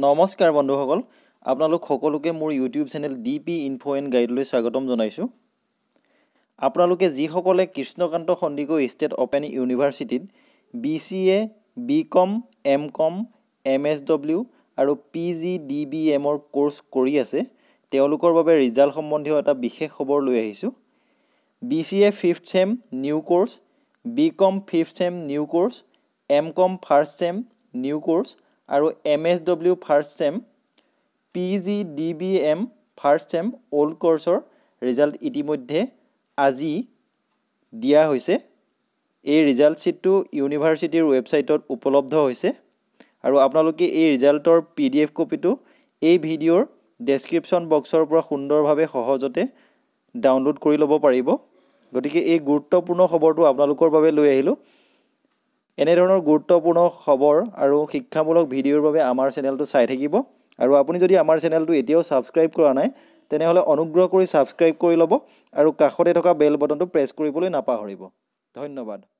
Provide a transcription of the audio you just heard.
নমস্কাৰ বন্ধুসকল আপোনালোক সকলোকে মোৰ YouTube channel D P info and গাইডলৈ স্বাগতম জনাইছোঁ আপোনালোকে যিসকলে কৃষ্ণকান্ত সন্দিকৈ ষ্টেট অ'পেন ইউনিভাৰ্চিটিত B C A B Com M Com M S W আৰু পি জি ডি বি এমৰ কোৰ্চ কৰি আছে তেওঁলোকৰ বাবে ৰিজাল্ট সম্বন্ধীয় এটা বিশেষ খবৰ লৈ আহিছোঁ B C A fifth sem new course B Com fifth sem new course M Com first sem new course আৰু M S W first sem P G D B M first sem old কৰ্চৰ result ইতিমধ্যে আজি দিয়া হৈছে এই result শ্বীটটো ইউনিভাৰ্চিটিৰ ৱেবছাইটত উপলব্ধ হৈছে আৰু আপোনালোকে এই ৰিজাল্টৰ পি ডি এফ কপিটো এই ভিডিঅ'ৰ ডেছক্ৰিপশ্যন বক্সৰ পৰা সুন্দৰভাৱে সহজতে ডাউনলোড কৰি ল'ব পাৰিব গতিকে এই গুৰুত্বপূৰ্ণ খবৰটো আপোনালোকৰ বাবে লৈ আহিলোঁ এনেধৰণৰ গুৰুত্বপূৰ্ণ খবৰ আৰু শিক্ষামূলক ভিডিঅ'ৰ বাবে আমাৰ চেনেলটো চাই থাকিব আৰু আপুনি যদি আমাৰ চেনেলটো এতিয়াও ছাবস্ক্ৰাইব কৰা নাই তেনেহ'লে অনুগ্ৰহ কৰি ছাবস্ক্ৰাইব কৰি ল'ব আৰু কাষতে থকা বেল বটনটো প্ৰেছ কৰিবলৈ নাপাহৰিব ধন্যবাদ